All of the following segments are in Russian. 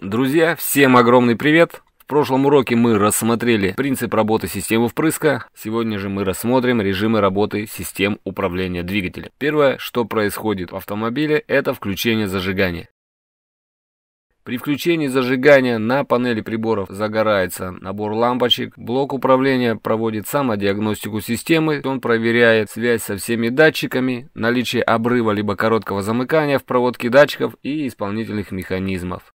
Друзья, всем огромный привет! В прошлом уроке мы рассмотрели принцип работы системы впрыска. Сегодня же мы рассмотрим режимы работы систем управления двигателем. Первое, что происходит в автомобиле, это включение зажигания. При включении зажигания на панели приборов загорается набор лампочек. Блок управления проводит самодиагностику системы. Он проверяет связь со всеми датчиками, наличие обрыва либо короткого замыкания в проводке датчиков и исполнительных механизмов.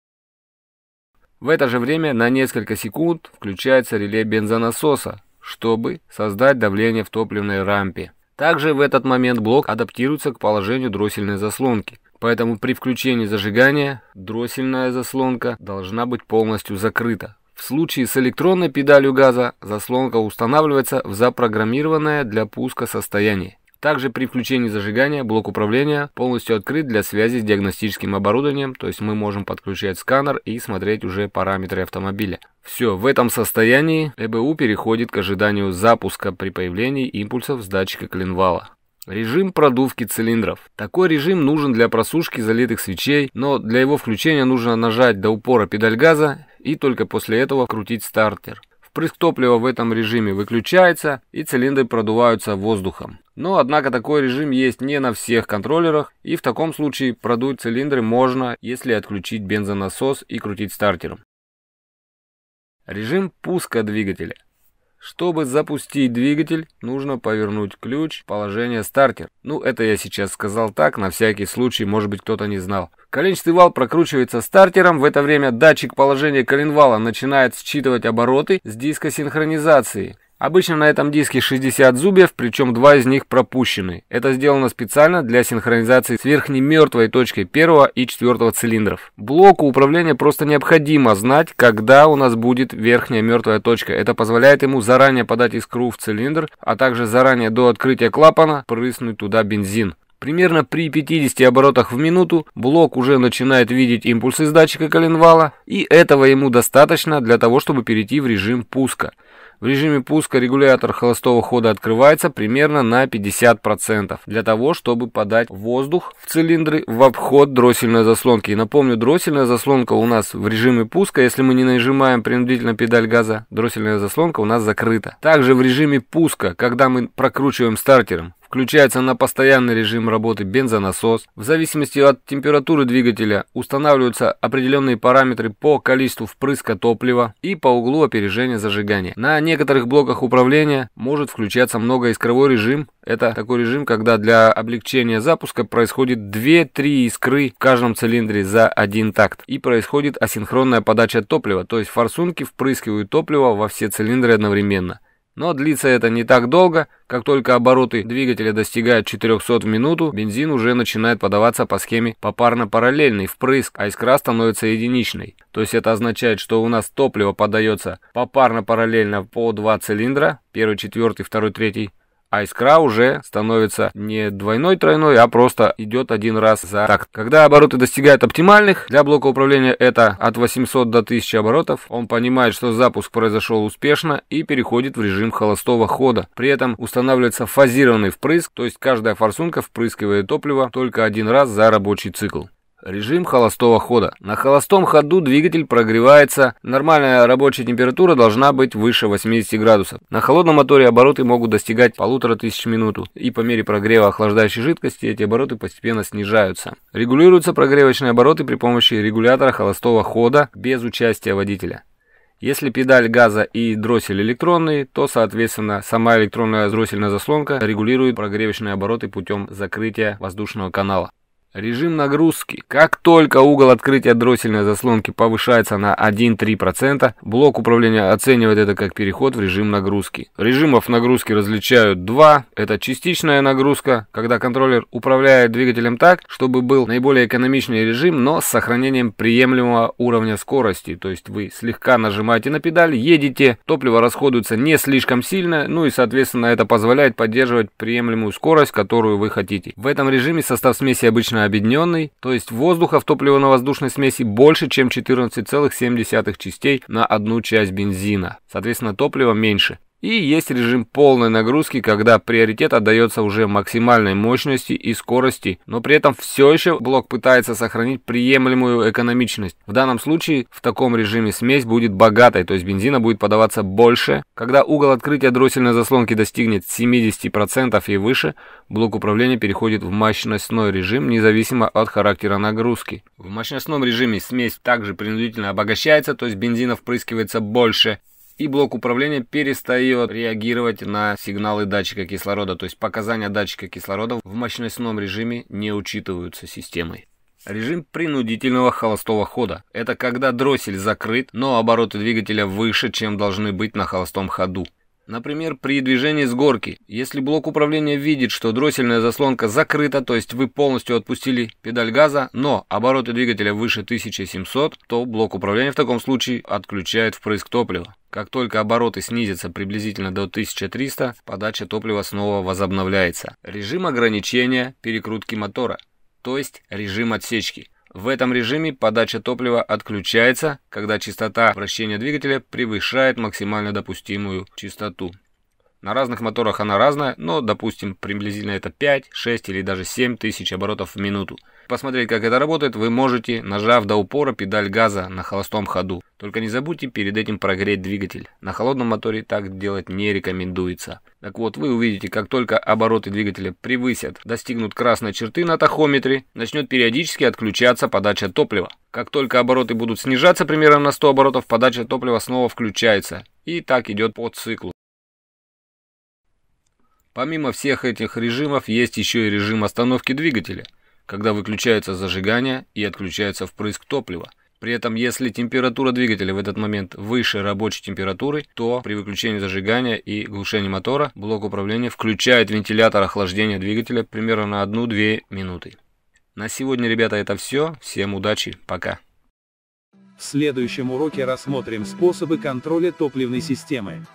В это же время на несколько секунд включается реле бензонасоса, чтобы создать давление в топливной рампе. Также в этот момент блок адаптируется к положению дроссельной заслонки, поэтому при включении зажигания дроссельная заслонка должна быть полностью закрыта. В случае с электронной педалью газа заслонка устанавливается в запрограммированное для пуска состояние. Также при включении зажигания блок управления полностью открыт для связи с диагностическим оборудованием, то есть мы можем подключать сканер и смотреть уже параметры автомобиля. Все, в этом состоянии ЭБУ переходит к ожиданию запуска при появлении импульсов с датчика коленвала. Режим продувки цилиндров. Такой режим нужен для просушки залитых свечей, но для его включения нужно нажать до упора педаль газа и только после этого крутить стартер. Впрыск топлива в этом режиме выключается и цилиндры продуваются воздухом. Но однако такой режим есть не на всех контроллерах и в таком случае продуть цилиндры можно, если отключить бензонасос и крутить стартером. Режим пуска двигателя. Чтобы запустить двигатель, нужно повернуть ключ положение стартер. Ну, это я сейчас сказал так, на всякий случай, может быть кто-то не знал. Коленчатый вал прокручивается стартером, в это время датчик положения коленвала начинает считывать обороты с диска синхронизации. Обычно на этом диске 60 зубьев, причем два из них пропущены. Это сделано специально для синхронизации с верхней мертвой точкой первого и четвертого цилиндров. Блоку управления просто необходимо знать, когда у нас будет верхняя мертвая точка. Это позволяет ему заранее подать искру в цилиндр, а также заранее до открытия клапана прыснуть туда бензин. Примерно при 50 оборотах в минуту блок уже начинает видеть импульсы с датчика коленвала, и этого ему достаточно для того, чтобы перейти в режим пуска. В режиме пуска регулятор холостого хода открывается примерно на 50% для того, чтобы подать воздух в цилиндры в обход дроссельной заслонки. И напомню, дроссельная заслонка у нас в режиме пуска, если мы не нажимаем принудительно педаль газа, дроссельная заслонка у нас закрыта. Также в режиме пуска, когда мы прокручиваем стартером Включается на постоянный режим работы бензонасос. В зависимости от температуры двигателя устанавливаются определенные параметры по количеству впрыска топлива и по углу опережения зажигания. На некоторых блоках управления может включаться многоискровой режим. Это такой режим, когда для облегчения запуска происходит 2-3 искры в каждом цилиндре за один такт. И происходит асинхронная подача топлива, то есть форсунки впрыскивают топливо во все цилиндры одновременно. Но длится это не так долго, как только обороты двигателя достигают 400 в минуту, бензин уже начинает подаваться по схеме попарно-параллельный впрыск, а искра становится единичной. То есть это означает, что у нас топливо подается попарно-параллельно по два цилиндра, первый, четвертый, второй, третий, а искра уже становится не двойной-тройной, а просто идет один раз за такт. Когда обороты достигают оптимальных, для блока управления это от 800 до 1000 оборотов, он понимает, что запуск произошел успешно и переходит в режим холостого хода. При этом устанавливается фазированный впрыск, то есть каждая форсунка впрыскивает топливо только один раз за рабочий цикл. Режим холостого хода. На холостом ходу двигатель прогревается, нормальная рабочая температура должна быть выше 80 градусов. На холодном моторе обороты могут достигать полутора тысяч минуту, и по мере прогрева охлаждающей жидкости эти обороты постепенно снижаются. Регулируются прогревочные обороты при помощи регулятора холостого хода без участия водителя. Если педаль газа и дроссель электронные, то, соответственно, сама электронная дроссельная заслонка регулирует прогревочные обороты путем закрытия воздушного канала. Режим нагрузки. Как только угол открытия дроссельной заслонки повышается на 1-3%, блок управления оценивает это как переход в режим нагрузки. Режимов нагрузки различают два. Это частичная нагрузка, когда контроллер управляет двигателем так, чтобы был наиболее экономичный режим, но с сохранением приемлемого уровня скорости. То есть вы слегка нажимаете на педаль, едете, топливо расходуется не слишком сильно, ну и соответственно это позволяет поддерживать приемлемую скорость, которую вы хотите. В этом режиме состав смеси обычно сильно обедненный, то есть воздуха в топливно-воздушной смеси больше, чем 14,7 частей на одну часть бензина. Соответственно, топлива меньше. И есть режим полной нагрузки, когда приоритет отдается уже максимальной мощности и скорости, но при этом все еще блок пытается сохранить приемлемую экономичность. В данном случае в таком режиме смесь будет богатой, то есть бензина будет подаваться больше. Когда угол открытия дроссельной заслонки достигнет 70% и выше, блок управления переходит в мощностной режим, независимо от характера нагрузки. В мощностном режиме смесь также принудительно обогащается, то есть бензина впрыскивается больше и блок управления перестает реагировать на сигналы датчика кислорода, то есть показания датчика кислорода в мощностном режиме не учитываются системой. Режим принудительного холостого хода. Это когда дроссель закрыт, но обороты двигателя выше, чем должны быть на холостом ходу. Например, при движении с горки. Если блок управления видит, что дроссельная заслонка закрыта, то есть вы полностью отпустили педаль газа, но обороты двигателя выше 1700, то блок управления в таком случае отключает впрыск топлива. Как только обороты снизятся приблизительно до 1300, подача топлива снова возобновляется. Режим ограничения перекрутки мотора, то есть режим отсечки. В этом режиме подача топлива отключается, когда частота вращения двигателя превышает максимально допустимую частоту. На разных моторах она разная, но, допустим, приблизительно это 5, 6 или даже 7 тысяч оборотов в минуту. Посмотреть, как это работает, вы можете, нажав до упора педаль газа на холостом ходу. Только не забудьте перед этим прогреть двигатель. На холодном моторе так делать не рекомендуется. Так вот, вы увидите, как только обороты двигателя превысят, достигнут красной черты на тахометре, начнет периодически отключаться подача топлива. Как только обороты будут снижаться примерно на 100 оборотов, подача топлива снова включается. И так идет по циклу. Помимо всех этих режимов есть еще и режим остановки двигателя, когда выключается зажигание и отключается впрыск топлива. При этом, если температура двигателя в этот момент выше рабочей температуры, то при выключении зажигания и глушении мотора блок управления включает вентилятор охлаждения двигателя примерно на 1-2 минуты. На сегодня, ребята, это все. Всем удачи. Пока. В следующем уроке рассмотрим способы контроля топливной системы.